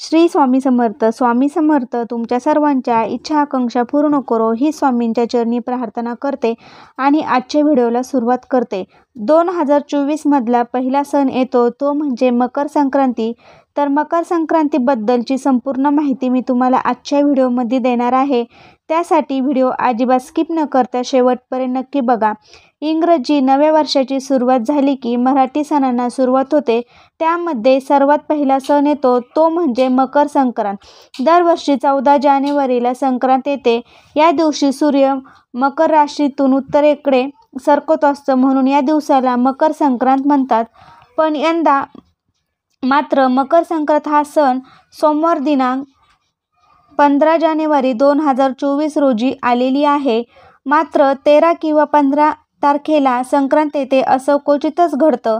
श्री स्वामी समर्थ स्वामी समर्थ तुमच्या सर्वांच्या इच्छा आकांक्षा पूर्ण करो ही स्वामींच्या चरणी प्रार्थना करते आणि आजच्या व्हिडिओला सुरुवात करते दोन हजार चोवीसमधला पहिला सण येतो तो म्हणजे मकर संक्रांती तर मकर संक्रांतीबद्दलची संपूर्ण माहिती मी तुम्हाला आजच्या व्हिडिओमध्ये देणार आहे त्यासाठी व्हिडिओ अजिबात स्किप न करता शेवटपर्यंत नक्की बघा इंग्रजी नव्या वर्षाची सुरुवात झाली की मराठी सणांना सुरुवात होते त्यामध्ये सर्वात पहिला सण येतो तो म्हणजे मकर संक्रांत दरवर्षी चौदा जानेवारीला संक्रांत येते या दिवशी सूर्य मकर राशीतून उत्तरेकडे सरकत असतं म्हणून या दिवसाला मकर संक्रांत म्हणतात पण यंदा मात्र मकर संक्रांत हा सण सोमवार दिनांक पंधरा जानेवारी दोन हजार चोवीस रोजी आलेली आहे मात्र तेरा किंवा पंधरा तारखेला संक्रांत येते असं क्वचितच घडतं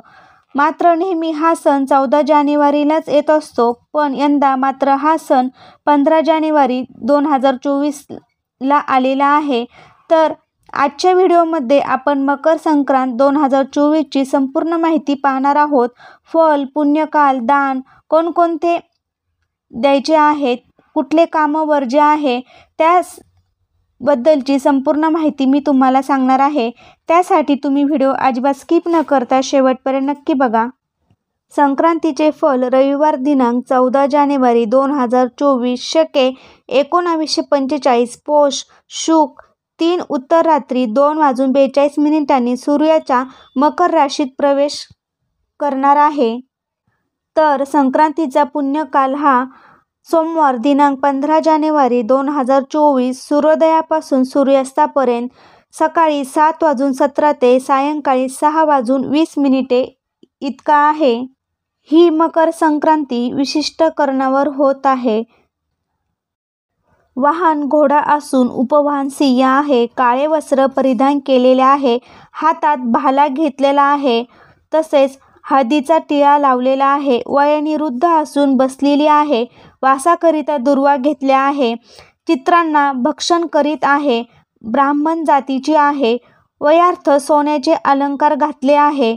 मात्र नेहमी हा सण चौदा जानेवारीलाच येत असतो पण यंदा मात्र हा सण पंधरा जानेवारी दोन हजार चोवीसला आलेला आहे तर आजच्या व्हिडिओमध्ये आपण मकर संक्रांत दोन हजार चोवीसची संपूर्ण माहिती पाहणार आहोत फल पुण्यकाल दान कोणकोणते द्यायचे आहेत कुठले काम वर्ज्य आहे त्याबद्दलची संपूर्ण माहिती मी तुम्हाला सांगणार आहे त्यासाठी तुम्ही व्हिडिओ अजिबात स्किप न करता शेवटपर्यंत नक्की बघा संक्रांतीचे फल रविवार दिनांक चौदा जानेवारी दोन हजार चोवीस शके एकोणावीसशे पंचेचाळीस पोष शुक तीन उत्तर रात्री दोन वाजून बेचाळीस मिनिटांनी सूर्याच्या मकर राशीत प्रवेश करणार आहे तर संक्रांतीचा पुण्यकाल हा सोमवार दिनांक पंधरा जानेवारी दोन हजार चोवीस सूर्योदयापासून सूर्यास्तापर्यंत सकाळी सात वाजून सतरा ते सायंकाळी सहा वाजून वीस मिनिटे इतका आहे ही मकर संक्रांती विशिष्ट करणावर होत आहे वाहन घोडा असून उपवाहन सिंह आहे काळे वस्त्र परिधान केलेले आहे हातात भाला घेतलेला आहे तसेच हळदीचा टिळा लावलेला आहे वयनिरुद्ध असून बसलेली आहे वासाकरिता दुर्वा घेतल्या आहे चित्रांना भक्षण करीत आहे ब्राह्मण जातीची आहे वयार्थ सोन्याचे अलंकार घातले आहे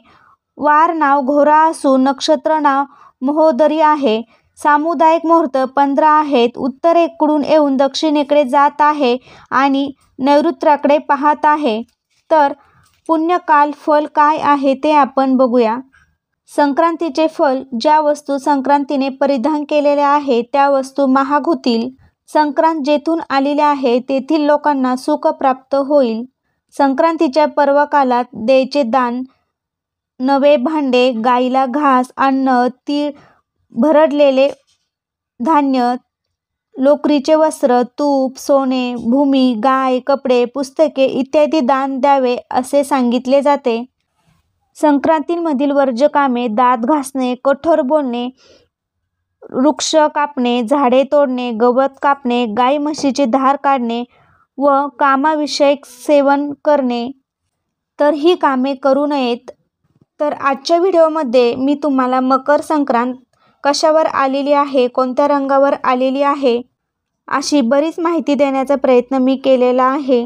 वार नाव घोरा असून नक्षत्र नाव महोदरी आहे सामुदायिक मुहूर्त पंधरा आहेत उत्तरेकडून येऊन दक्षिणेकडे जात आहे आणि नैऋत्याकडे पाहत आहे तर पुण्यकाल फल काय आहे ते आपण बघूया संक्रांतीचे फल ज्या वस्तू संक्रांतीने परिधान केलेल्या आहे त्या वस्तू महाग होतील संक्रांत जेथून आलेल्या आहे तेथील लोकांना सुख प्राप्त होईल संक्रांतीच्या पर्वकालात द्यायचे दान नवे भांडे गाईला घास अन्न तीळ भरडलेले धान्य लोकरीचे वस्त्र तूप सोने भूमी गाय कपडे पुस्तके इत्यादी दान द्यावे असे सांगितले जाते संक्रांतीमधील वर्जकामे दात घासणे कठोर बोलणे वृक्ष कापणे झाडे तोडणे गवत कापणे गाई म्हशीचे धार काढणे व कामाविषयक सेवन करणे तर ही कामे करू नयेत तर आजच्या व्हिडिओमध्ये मी तुम्हाला मकर संक्रांत कशावर आलेली आहे कोणत्या रंगावर आलेली आहे अशी बरीच माहिती देण्याचा प्रयत्न मी केलेला आहे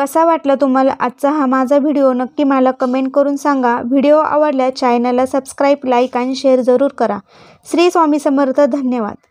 कसा वाटला तुम्हाला आजचा हा माझा व्हिडिओ नक्की मला कमेंट करून सांगा व्हिडिओ आवडल्यास चॅनलला सबस्क्राईब लाईक आणि शेअर जरूर करा श्री स्वामी समर्थ धन्यवाद